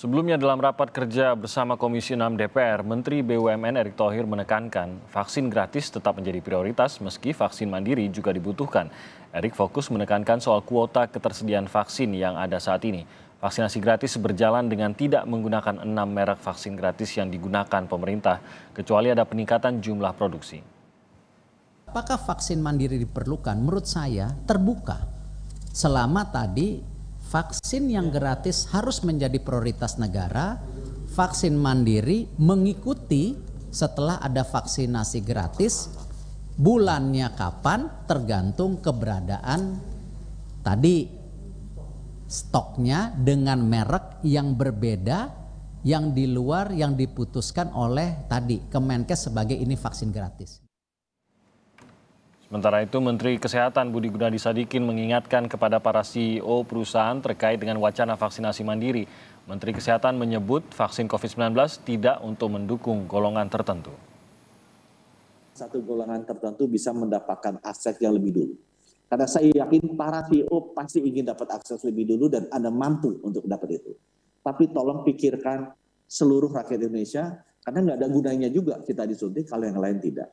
Sebelumnya dalam rapat kerja bersama Komisi 6 DPR, Menteri BUMN Erick Thohir menekankan vaksin gratis tetap menjadi prioritas meski vaksin mandiri juga dibutuhkan. Erick fokus menekankan soal kuota ketersediaan vaksin yang ada saat ini. Vaksinasi gratis berjalan dengan tidak menggunakan enam merek vaksin gratis yang digunakan pemerintah, kecuali ada peningkatan jumlah produksi. Apakah vaksin mandiri diperlukan? Menurut saya terbuka. Selama tadi vaksin yang gratis harus menjadi prioritas negara, vaksin mandiri mengikuti setelah ada vaksinasi gratis, bulannya kapan tergantung keberadaan tadi stoknya dengan merek yang berbeda yang di luar yang diputuskan oleh tadi Kemenkes sebagai ini vaksin gratis. Sementara itu, Menteri Kesehatan Budi Gunadi Sadikin mengingatkan kepada para CEO perusahaan terkait dengan wacana vaksinasi mandiri. Menteri Kesehatan menyebut vaksin COVID-19 tidak untuk mendukung golongan tertentu. Satu golongan tertentu bisa mendapatkan akses yang lebih dulu. Karena saya yakin para CEO pasti ingin dapat akses lebih dulu dan Anda mampu untuk dapat itu. Tapi tolong pikirkan seluruh rakyat Indonesia, karena nggak ada gunanya juga kita disuntik kalau yang lain tidak.